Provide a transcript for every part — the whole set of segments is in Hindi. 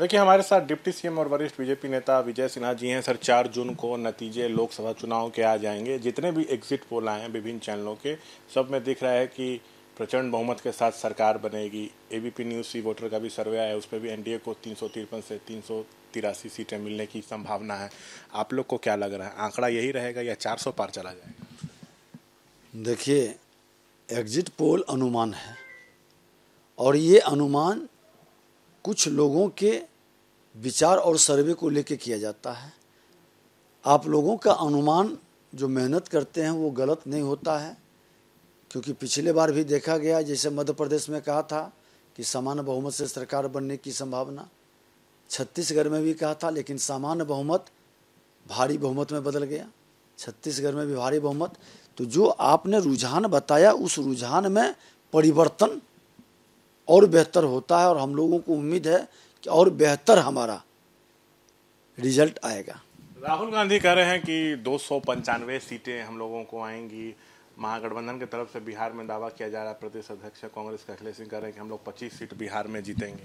देखिए हमारे साथ डिप्टी सीएम और वरिष्ठ बीजेपी नेता विजय सिन्हा जी हैं सर चार जून को नतीजे लोकसभा चुनाव के आ जाएंगे जितने भी एग्जिट पोल आए हैं विभिन्न चैनलों के सब में दिख रहा है कि प्रचंड बहुमत के साथ सरकार बनेगी एबीपी न्यूज़ सी वोटर का भी सर्वे है उस पर भी एनडीए को तीन से तीन तिरासी सीटें मिलने की संभावना है आप लोग को क्या लग रहा है आंकड़ा यही रहेगा या चार पार चला जाएगा देखिए एग्जिट पोल अनुमान है और ये अनुमान कुछ लोगों के विचार और सर्वे को लेके किया जाता है आप लोगों का अनुमान जो मेहनत करते हैं वो गलत नहीं होता है क्योंकि पिछले बार भी देखा गया जैसे मध्य प्रदेश में कहा था कि सामान्य बहुमत से सरकार बनने की संभावना छत्तीसगढ़ में भी कहा था लेकिन सामान्य बहुमत भारी बहुमत में बदल गया छत्तीसगढ़ में भी भारी बहुमत तो जो आपने रुझान बताया उस रुझान में परिवर्तन और बेहतर होता है और हम लोगों को उम्मीद है कि और बेहतर हमारा रिजल्ट आएगा राहुल गांधी कह रहे हैं कि दो सीटें हम लोगों को आएंगी महागठबंधन की तरफ से बिहार में दावा किया जा रहा है प्रदेश अध्यक्ष कांग्रेस के अखिलेश सिंह कह रहे हैं कि हम लोग 25 सीट बिहार में जीतेंगे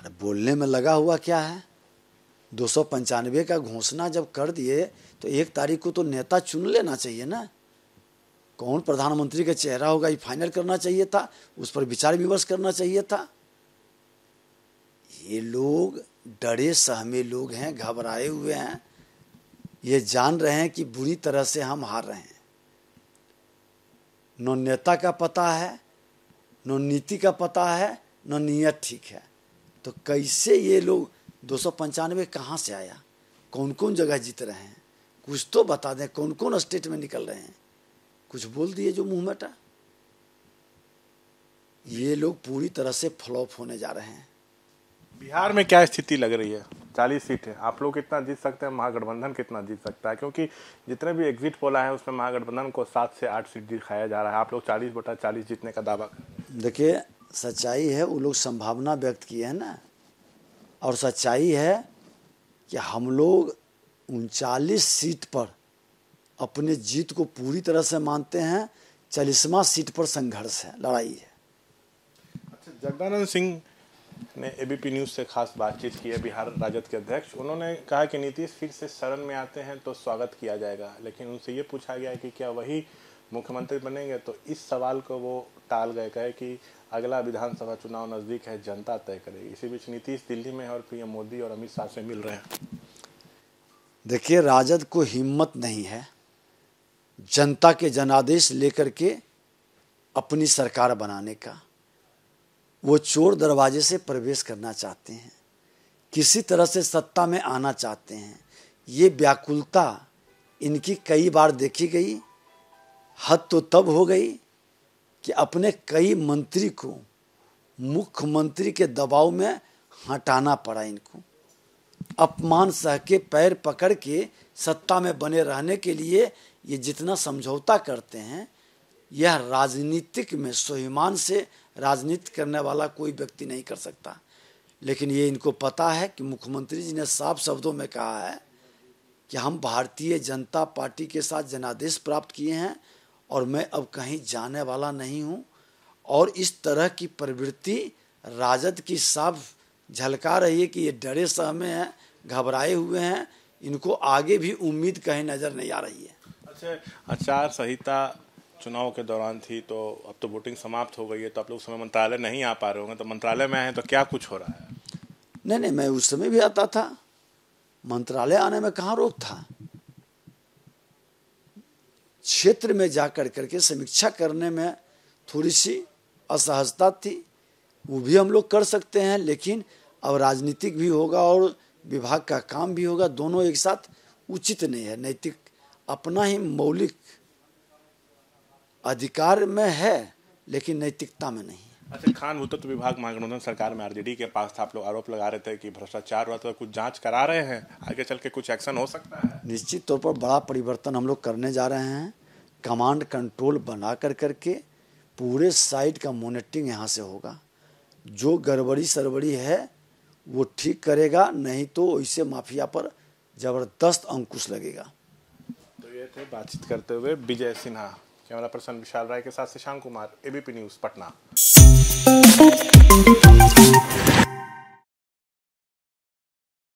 अरे बोलने में लगा हुआ क्या है दो का घोषणा जब कर दिए तो एक तारीख को तो नेता चुन लेना चाहिए ना कौन प्रधानमंत्री का चेहरा होगा ये फाइनल करना चाहिए था उस पर विचार विमर्श करना चाहिए था ये लोग डरे सहमे लोग हैं घबराए हुए हैं ये जान रहे हैं कि बुरी तरह से हम हार रहे हैं न नेता का पता है न नीति का पता है न नीयत ठीक है तो कैसे ये लोग दो सौ पंचानवे कहाँ से आया कौन कौन जगह जीत रहे हैं कुछ तो बता दें कौन कौन स्टेट में निकल रहे हैं कुछ बोल दिए जो मुंह मटा ये लोग पूरी तरह से फ्लॉप होने जा रहे हैं बिहार में क्या स्थिति लग रही है चालीस सीट है आप लोग कितना जीत सकते हैं महागठबंधन कितना जीत सकता है क्योंकि जितने भी एग्जिट पोल आए हैं उसमें महागठबंधन को सात से आठ सीट दिखाया जा रहा है आप लोग चालीस बटा चालीस जीतने का दावा देखिए सच्चाई है वो लोग संभावना व्यक्त किए हैं ना और सच्चाई है कि हम लोग उनचालीस सीट पर अपने जीत को पूरी तरह से मानते हैं चालीसवा सीट पर संघर्ष है लड़ाई है अच्छा जगदानंद सिंह ने एबीपी न्यूज से खास बातचीत की है बिहार राजद के अध्यक्ष उन्होंने कहा कि नीतीश फिर से शरण में आते हैं तो स्वागत किया जाएगा लेकिन उनसे ये पूछा गया कि क्या वही मुख्यमंत्री बनेंगे तो इस सवाल को वो टाल गए कहे कि अगला विधानसभा चुनाव नज़दीक है जनता तय करेगी इसी बीच नीतीश दिल्ली में है और पीएम मोदी और अमित शाह से मिल रहे हैं देखिए राजद को हिम्मत नहीं है जनता के जनादेश लेकर के अपनी सरकार बनाने का वो चोर दरवाजे से प्रवेश करना चाहते हैं किसी तरह से सत्ता में आना चाहते हैं ये व्याकुलता इनकी कई बार देखी गई हद तो तब हो गई कि अपने कई मंत्री को मुख्यमंत्री के दबाव में हटाना पड़ा इनको अपमान सह के पैर पकड़ के सत्ता में बने रहने के लिए ये जितना समझौता करते हैं यह राजनीतिक में स्वाभिमान से राजनीति करने वाला कोई व्यक्ति नहीं कर सकता लेकिन ये इनको पता है कि मुख्यमंत्री जी ने साफ शब्दों में कहा है कि हम भारतीय जनता पार्टी के साथ जनादेश प्राप्त किए हैं और मैं अब कहीं जाने वाला नहीं हूँ और इस तरह की प्रवृत्ति राजद की साफ झलका रही है कि ये डरे सहमे हैं घबराए हुए हैं इनको आगे भी उम्मीद कहीं नज़र नहीं आ रही है अच्छा आचार संहिता चुनाव के दौरान थी तो अब तो वोटिंग समाप्त हो गई है तो आप लोग उस समय मंत्रालय नहीं आ पा रहे होंगे तो मंत्रालय में आए हैं तो क्या कुछ हो रहा है नहीं नहीं मैं उस समय भी आता था मंत्रालय आने में कहा रोक था क्षेत्र में जाकर करके समीक्षा करने में थोड़ी सी असहजता थी वो भी हम लोग कर सकते हैं लेकिन अब राजनीतिक भी होगा और विभाग का काम भी होगा दोनों एक साथ उचित नहीं है नैतिक अपना ही मौलिक अधिकार में है लेकिन नैतिकता में नहीं अच्छा खान भूतत्व तो विभाग महागठबंधन सरकार में आरजेडी के पास था आप लोग आरोप लगा रहे थे कि भ्रष्टाचार हुआ था कुछ जांच करा रहे हैं आगे चल के कुछ एक्शन हो सकता है निश्चित तौर पर बड़ा परिवर्तन हम लोग करने जा रहे हैं कमांड कंट्रोल बना कर करके पूरे साइट का मोनिटरिंग यहाँ से होगा जो गड़बड़ी सड़बड़ी है वो ठीक करेगा नहीं तो इसे माफिया पर ज़बरदस्त अंकुश लगेगा थे बातचीत करते हुए विजय सिन्हा कैमरा पर्सन विशाल राय के साथ शशांक कुमार एबीपी न्यूज़ पटना